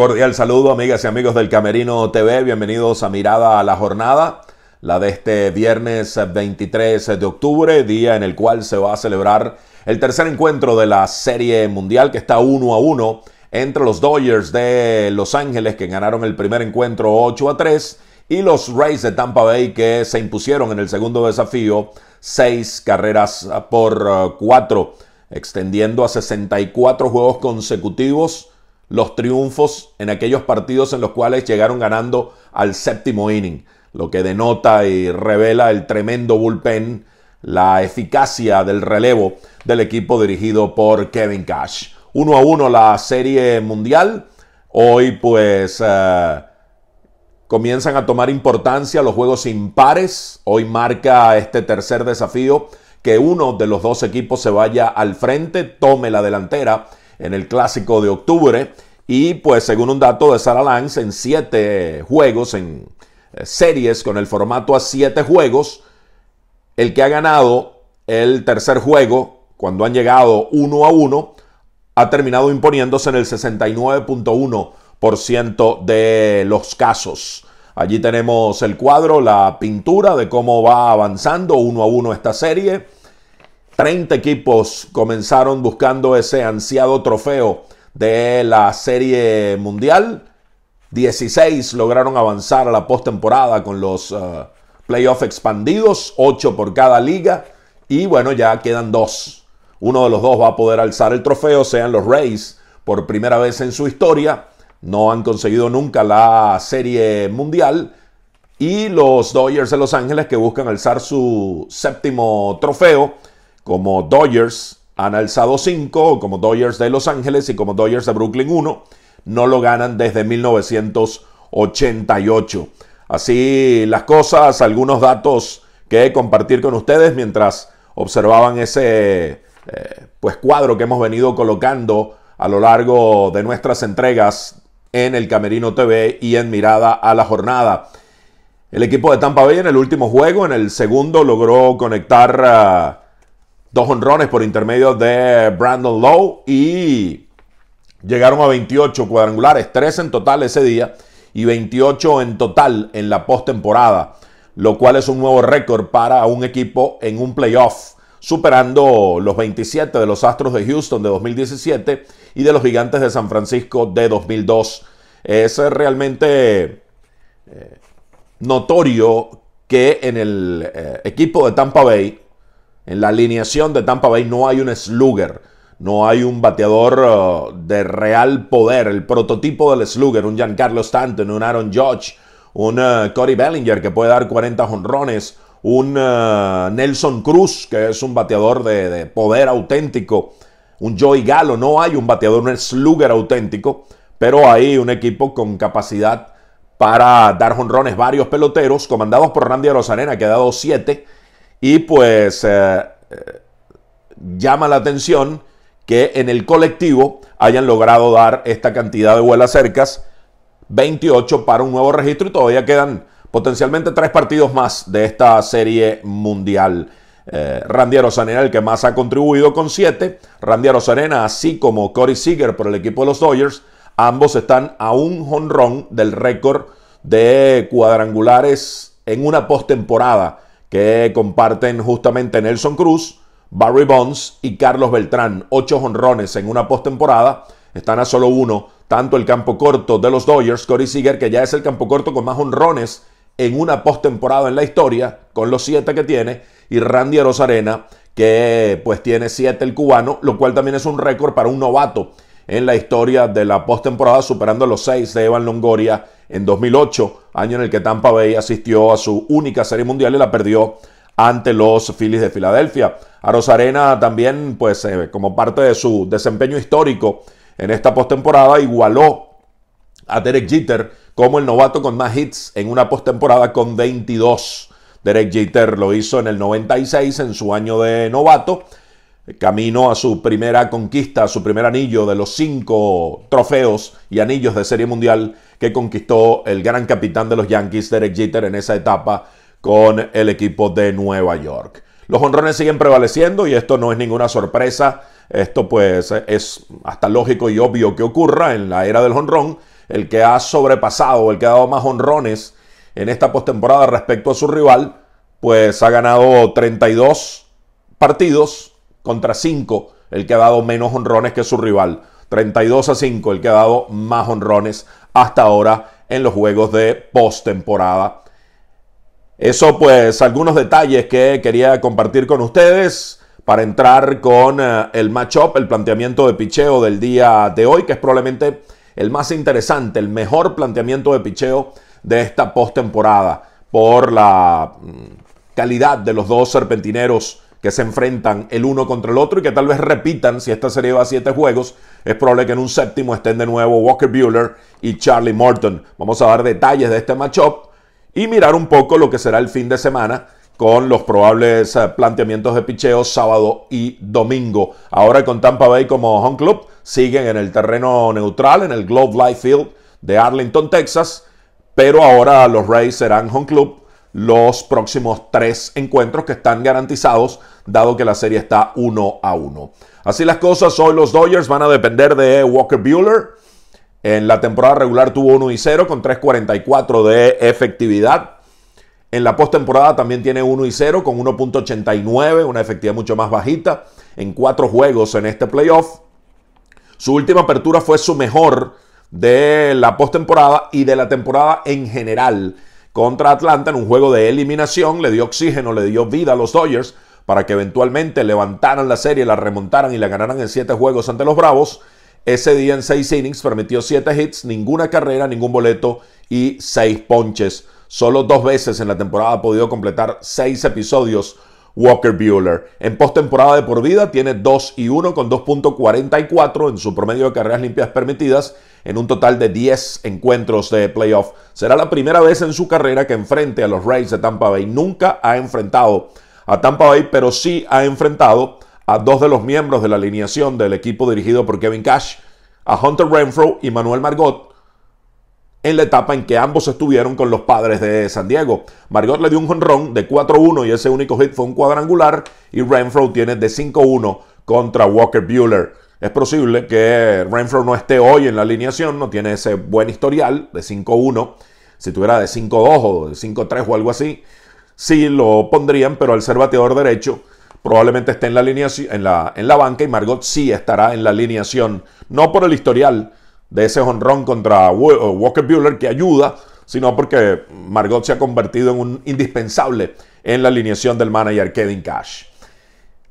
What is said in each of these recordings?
Cordial saludo, amigas y amigos del Camerino TV. Bienvenidos a Mirada a la Jornada, la de este viernes 23 de octubre, día en el cual se va a celebrar el tercer encuentro de la Serie Mundial que está uno a uno entre los Dodgers de Los Ángeles que ganaron el primer encuentro 8 a 3 y los Rays de Tampa Bay que se impusieron en el segundo desafío seis carreras por eh, cuatro, extendiendo a 64 juegos consecutivos los triunfos en aquellos partidos en los cuales llegaron ganando al séptimo inning, lo que denota y revela el tremendo bullpen, la eficacia del relevo del equipo dirigido por Kevin Cash. Uno a uno la serie mundial. Hoy pues eh, comienzan a tomar importancia los juegos impares. Hoy marca este tercer desafío que uno de los dos equipos se vaya al frente, tome la delantera en el clásico de octubre. Y pues según un dato de Sara Lance, en siete juegos, en eh, series con el formato a siete juegos, el que ha ganado el tercer juego, cuando han llegado uno a uno, ha terminado imponiéndose en el 69.1% de los casos. Allí tenemos el cuadro, la pintura de cómo va avanzando uno a uno esta serie. 30 equipos comenzaron buscando ese ansiado trofeo de la Serie Mundial. 16 lograron avanzar a la postemporada con los eh, playoffs expandidos, 8 por cada liga. Y bueno, ya quedan dos. Uno de los dos va a poder alzar el trofeo, sean los Rays por primera vez en su historia. No han conseguido nunca la Serie Mundial. Y los Dodgers de Los Ángeles que buscan alzar su séptimo trofeo como Dodgers han alzado 5, como Dodgers de Los Ángeles y como Dodgers de Brooklyn 1, no lo ganan desde 1988. Así las cosas, algunos datos que compartir con ustedes mientras observaban ese eh, pues cuadro que hemos venido colocando a lo largo de nuestras entregas en el Camerino TV y en Mirada a la Jornada. El equipo de Tampa Bay en el último juego, en el segundo, logró conectar ah, dos honrones por intermedio de Brandon Lowe y llegaron a 28 cuadrangulares, 3 en total ese día y 28 en total en la postemporada, lo cual es un nuevo récord para un equipo en un playoff, superando los 27 de los Astros de Houston de 2017 y de los Gigantes de San Francisco de 2002. Es realmente eh, notorio que en el eh, equipo de Tampa Bay en la alineación de Tampa Bay no hay un slugger, no hay un bateador eh, de real poder, el prototipo del slugger, un Giancarlo Stanton, un Aaron Judge, un eh, Cody Bellinger que puede dar 40 jonrones, un eh, Nelson Cruz que es un bateador de, poder auténtico, un Joey Galo, no hay un bateador, un slugger auténtico, pero hay un equipo con capacidad para dar jonrones varios peloteros, comandados por Randy Arozarena que ha dado 7 y pues eh, eh, llama la atención que en el colectivo hayan logrado dar esta cantidad de vuelas cercas, 28 para un nuevo registro y todavía quedan potencialmente tres partidos más de esta serie mundial. Eh, Randy el que más ha contribuido con 7. Randy Arozarena, así como Corey Seager por el equipo de los Dodgers, ambos están a un jonrón del récord de cuadrangulares en una postemporada que comparten justamente Nelson Cruz, Barry Bonds y Carlos Beltrán. Ocho honrones en una postemporada. Están a solo uno, tanto el campo corto de los Dodgers, Corey Seager, que ya es el campo corto con más honrones en una postemporada en la historia, con los siete que tiene, y Randy Rosarena, que pues tiene siete el cubano, lo cual también es un récord para un novato en la historia de la postemporada, superando los seis de Evan Longoria en 2008, año en el que Tampa Bay asistió a su única serie mundial y la perdió ante los Phillies de Filadelfia. A Rosarena también, pues eh, como parte de su desempeño histórico en esta postemporada, igualó a Derek Jeter como el novato con más hits en una postemporada con 22. Derek Jeter lo hizo en el 96 en su año de novato camino a su primera conquista, a su primer anillo de los cinco trofeos y anillos de Serie Mundial que conquistó el gran capitán de los Yankees, Derek Jeter, en esa etapa con el equipo de Nueva York. Los honrones siguen prevaleciendo y esto no es ninguna sorpresa. Esto pues es hasta lógico y obvio que ocurra en la era del honrón. El que ha sobrepasado, el que ha dado más honrones en esta postemporada respecto a su rival, pues ha ganado 32 partidos contra 5 el que ha dado menos honrones que su rival. 32 a 5 el que ha dado más honrones hasta ahora en los juegos de postemporada. Eso pues algunos detalles que quería compartir con ustedes para entrar con eh, el matchup, el planteamiento de picheo del día de hoy, que es probablemente el más interesante, el mejor planteamiento de picheo de esta postemporada por la mm, calidad de los dos serpentineros que se enfrentan el uno contra el otro y que tal vez repitan, si esta serie va a siete juegos, es probable que en un séptimo estén de nuevo Walker Bueller y Charlie Morton. Vamos a dar detalles de este matchup y mirar un poco lo que será el fin de semana con los probables eh, planteamientos de picheo sábado y domingo. Ahora con Tampa Bay como home club, siguen en el terreno neutral, en el Globe Life Field de Arlington, Texas, pero ahora los Rays serán home club los próximos tres encuentros que están garantizados, dado que la serie está 1 a 1. Así las cosas, hoy los Dodgers van a depender de Walker Bueller. En la temporada regular tuvo 1 y 0 con 3.44 de efectividad. En la postemporada también tiene 1 y 0 con 1.89, una efectividad mucho más bajita, en cuatro juegos en este playoff. Su última apertura fue su mejor de la postemporada y de la temporada en general contra Atlanta en un juego de eliminación, le dio oxígeno, le dio vida a los Dodgers para que eventualmente levantaran la serie, la remontaran y la ganaran en siete juegos ante los Bravos. Ese día en seis innings permitió siete hits, ninguna carrera, ningún boleto y seis ponches. Solo dos veces en la temporada ha podido completar seis episodios Walker Bueller. En postemporada de por vida tiene 2 y 1 con 2.44 en su promedio de carreras limpias permitidas en un total de 10 encuentros de playoff. Será la primera vez en su carrera que enfrente a los Rays de Tampa Bay. Nunca ha enfrentado a Tampa Bay, pero sí ha enfrentado a dos de los miembros de la alineación del equipo dirigido por Kevin Cash, a Hunter Renfro y Manuel Margot en la etapa en que ambos estuvieron con los padres de San Diego. Margot le dio un jonrón de 4-1 y ese único hit fue un cuadrangular y Renfro tiene de 5-1 contra Walker Bueller. Es posible que Renfro no esté hoy en la alineación, no tiene ese buen historial de 5-1. Si tuviera de 5-2 o de 5-3 o algo así, sí lo pondrían, pero al ser bateador derecho probablemente esté en la, alineación, en la, en la banca y Margot sí estará en la alineación. No por el historial, de ese honrón contra eh, Walker Bueller que ayuda, sino porque Margot se ha convertido en un indispensable en la alineación del manager Kevin Cash.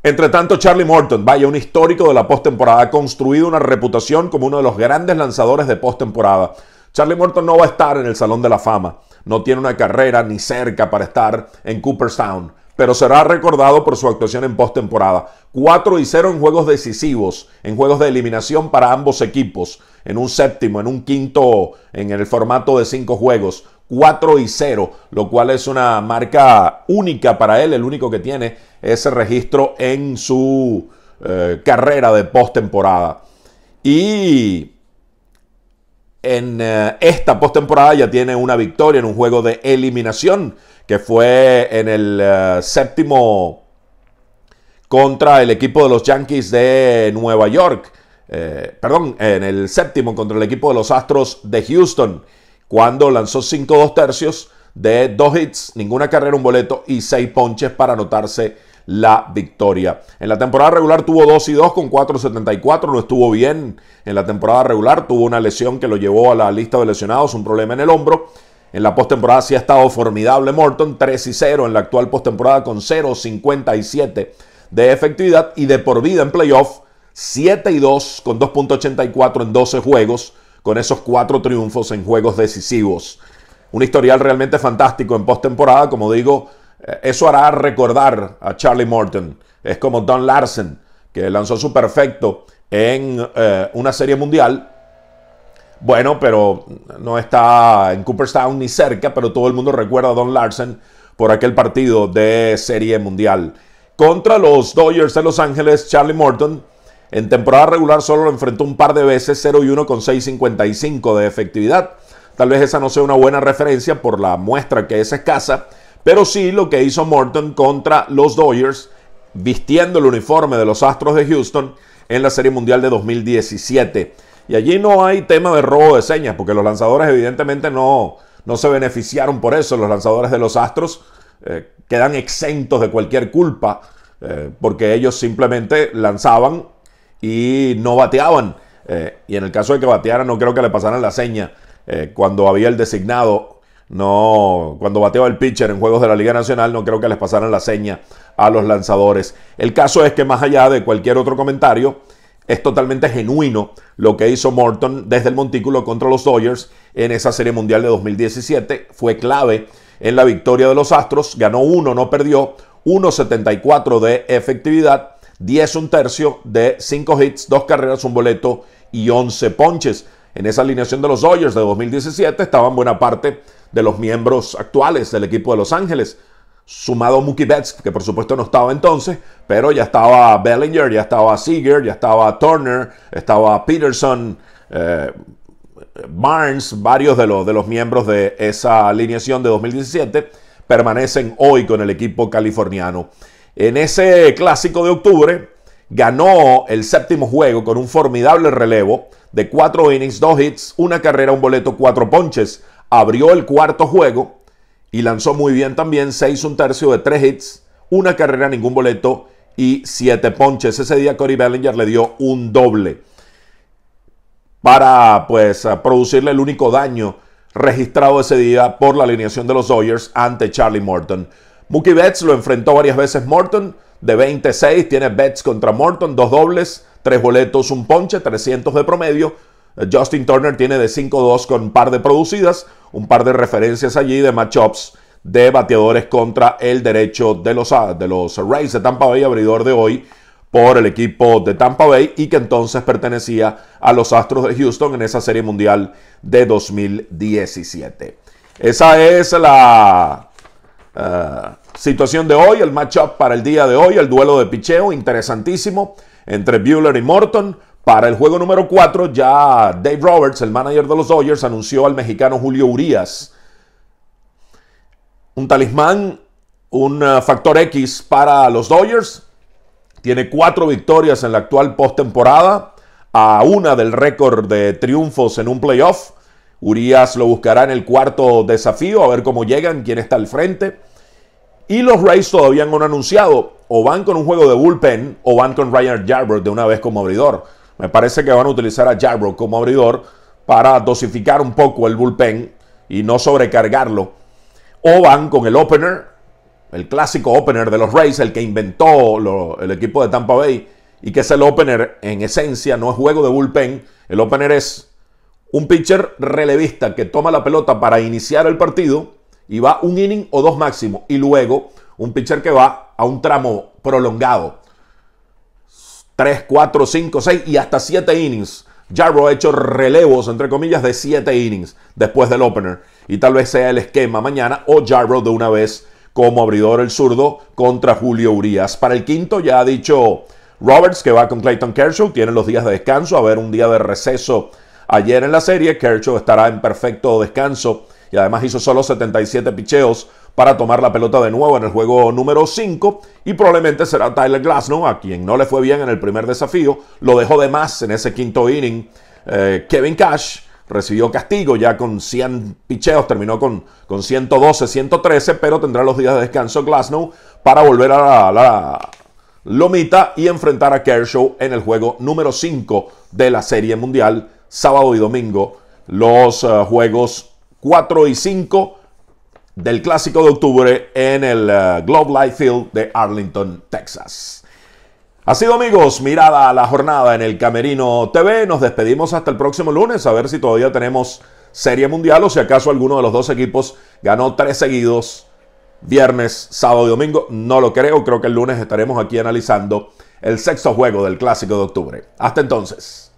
Entre tanto, Charlie Morton, vaya un histórico de la postemporada, ha construido una reputación como uno de los grandes lanzadores de postemporada. Charlie Morton no va a estar en el Salón de la Fama, no tiene una carrera ni cerca para estar en Cooperstown, pero será recordado por su actuación en postemporada. 4 y 0 en juegos decisivos, en juegos de eliminación para ambos equipos en un séptimo, en un quinto, en el formato de cinco juegos. 4 y 0, lo cual es una marca única para él, el único que tiene ese registro en su eh, carrera de postemporada. Y en eh, esta postemporada ya tiene una victoria en un juego de eliminación, que fue en el eh, séptimo contra el equipo de los Yankees de Nueva York. Eh, perdón, en el séptimo contra el equipo de los Astros de Houston, cuando lanzó 5 2 tercios de dos hits, ninguna carrera, un boleto y seis ponches para anotarse la victoria. En la temporada regular tuvo 2 y 2 con 4.74, no estuvo bien en la temporada regular, tuvo una lesión que lo llevó a la lista de lesionados, un problema en el hombro. En la postemporada sí ha estado formidable Morton, 3 y 0 en la actual postemporada con 0.57 de efectividad y de por vida en playoff 7 y 2 con 2.84 en 12 juegos, con esos cuatro triunfos en juegos decisivos. Un historial realmente fantástico en postemporada, como digo, eh, eso hará recordar a Charlie Morton. Es como Don Larsen, que lanzó su perfecto en eh, una serie mundial. Bueno, pero no está en Cooperstown ni cerca, pero todo el mundo recuerda a Don Larsen por aquel partido de serie mundial. Contra los Dodgers de Los Ángeles, Charlie Morton en temporada regular solo lo enfrentó un par de veces, 0 y 1 con 6.55 de efectividad. Tal vez esa no sea una buena referencia por la muestra que es escasa, pero sí lo que hizo Morton contra los Dodgers, vistiendo el uniforme de los Astros de Houston en la Serie Mundial de 2017. Y allí no hay tema de robo de señas, porque los lanzadores evidentemente no, no se beneficiaron por eso. Los lanzadores de los Astros eh, quedan exentos de cualquier culpa, eh, porque ellos simplemente lanzaban y no bateaban. Eh, y en el caso de que batearan, no creo que le pasaran la seña eh, cuando había el designado. No, cuando bateaba el pitcher en juegos de la Liga Nacional, no creo que les pasaran la seña a los lanzadores. El caso es que más allá de cualquier otro comentario, es totalmente genuino lo que hizo Morton desde el montículo contra los Dodgers en esa Serie Mundial de 2017. Fue clave en la victoria de los Astros, ganó uno, no perdió, 1.74 de efectividad 10 un tercio de 5 hits, 2 carreras, un boleto y 11 ponches. En esa alineación de los Dodgers de 2017 estaban buena parte de los miembros actuales del equipo de Los Ángeles, sumado Mookie Betts, que por supuesto no estaba entonces, pero ya estaba Bellinger, ya estaba Seager, ya estaba Turner, estaba Peterson, eh, Barnes, varios de los, de los miembros de esa alineación de 2017 permanecen hoy con el equipo californiano. En ese clásico de octubre ganó el séptimo juego con un formidable relevo de cuatro innings, dos hits, una carrera, un boleto, cuatro ponches. Abrió el cuarto juego y lanzó muy bien también, seis un tercio de tres hits, una carrera, ningún boleto y siete ponches. Ese día Cory Bellinger le dio un doble para pues producirle el único daño registrado ese día por la alineación de los Dodgers ante Charlie Morton. Mookie Betts lo enfrentó varias veces Morton. De 26 tiene Betts contra Morton, dos dobles, tres boletos, un ponche, 300 de promedio. Justin Turner tiene de 5-2 con un par de producidas, un par de referencias allí de matchups de bateadores contra el derecho de los, ah, de los Rays de Tampa Bay, abridor de hoy por el equipo de Tampa Bay y que entonces pertenecía a los Astros de Houston en esa Serie Mundial de 2017. Esa es la Ah, situación de hoy, el matchup para el día de hoy, el duelo de picheo interesantísimo entre Bueller y Morton. Para el juego número 4, ya Dave Roberts, el manager de los Dodgers, anunció al mexicano Julio Urias un talismán, un ah, factor X para los Dodgers. Tiene cuatro victorias en la actual postemporada, a una del récord de triunfos en un playoff. Urias lo buscará en el cuarto desafío, a ver cómo llegan, quién está al frente. Y los Rays todavía no han anunciado o van con un juego de bullpen o van con Ryan Yarbrough de una vez como abridor. Me parece que van a utilizar a Yarbrough como abridor para dosificar un poco el bullpen y no sobrecargarlo. O van con el opener, el clásico opener de los Rays, el que inventó el equipo de Tampa Bay, y que es el opener en esencia, no es juego de bullpen. El opener es un pitcher relevista que toma la pelota para iniciar el partido y va un inning o dos máximo. Y luego un pitcher que va a un tramo prolongado. 3, cuatro, cinco, seis y hasta siete innings. Jarrow ha hecho relevos, entre comillas, de siete innings después del opener. Y tal vez sea el esquema mañana o Jarro de una vez como abridor el zurdo contra Julio Urias. Para el quinto ya ha dicho Roberts que va con Clayton Kershaw. Tiene los días de descanso. A ver, un día de receso ayer en la serie. Kershaw estará en perfecto descanso y además hizo solo 77 picheos para tomar la pelota de nuevo en el juego número 5 y probablemente será Tyler Glasnow, a quien no le fue bien en el primer desafío, lo dejó de más en ese quinto inning. Eh, Kevin Cash recibió castigo ya con 100 picheos, terminó con, con 112, 113, pero tendrá los días de descanso Glasnow para volver a la, lomita y enfrentar a Kershaw en el juego número 5 de la Serie Mundial, sábado y domingo, los eh, juegos 4 y 5 del clásico de octubre en el eh, Globe Life Field de Arlington, Texas. Así sido amigos, mirada a la jornada en el Camerino TV. Nos despedimos hasta el próximo lunes a ver si todavía tenemos Serie Mundial o si acaso alguno de los dos equipos ganó tres seguidos, viernes, sábado y domingo. No lo creo, creo que el lunes estaremos aquí analizando el sexto juego del Clásico de Octubre. Hasta entonces.